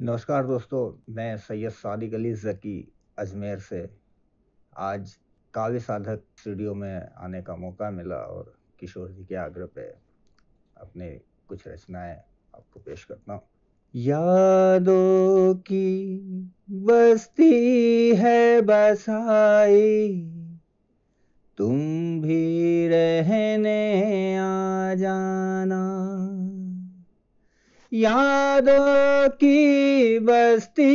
नमस्कार दोस्तों मैं सैयद सादिक अली ज़की अजमेर से आज काव्य साधक स्टूडियो में आने का मौका मिला और किशोर जी के आग्रह पे अपने कुछ रचनाएं आपको पेश करता हूँ यादों की बस्ती है बसाई तुम भी रहने आ जाना यादों की बस्ती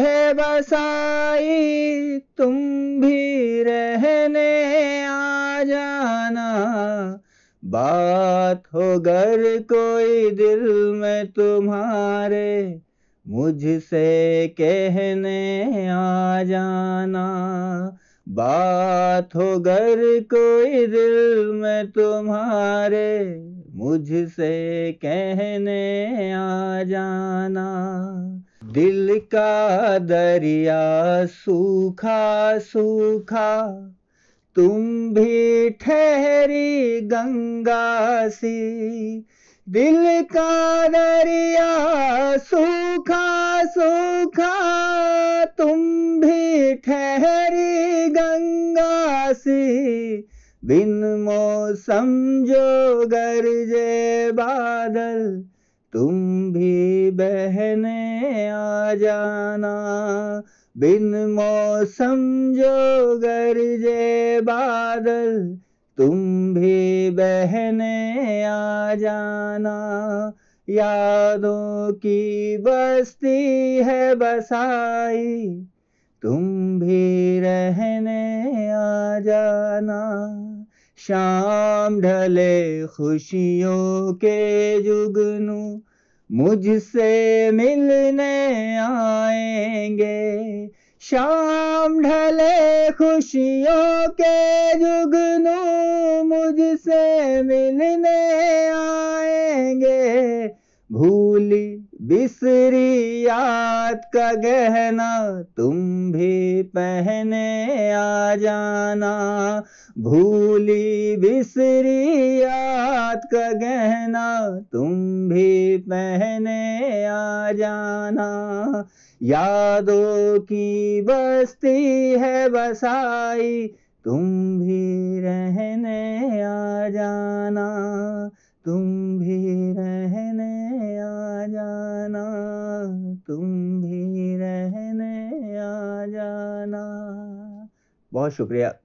है बसाई तुम भी रहने आ जाना बात हो गर कोई दिल में तुम्हारे मुझसे कहने आ जाना बात हो गर कोई दिल में तुम्हारे मुझसे कहने आ जाना दिल का दरिया सूखा सूखा तुम भी ठहरी गंगा सी दिल का दरिया सूखा सूखा तुम बिन मौसम जो गरजे बादल तुम भी बहने आ जाना बिन मौसम जो गरजे बादल तुम भी बहने आ जाना यादों की बस्ती है बसाई तुम भी रहने आ जाना शाम ढले खुशियों के जुगनू मुझसे मिलने आएंगे शाम ढले खुशियों के जुगनू मुझसे मिलने आएंगे भूली बिसरी याद का गहना तुम भी पहने आ जाना भूली बिसरी याद का गहना तुम भी पहने आ जाना यादों की बस्ती है बसाई तुम भी रहने आ जाना तुम बहुत शुक्रिया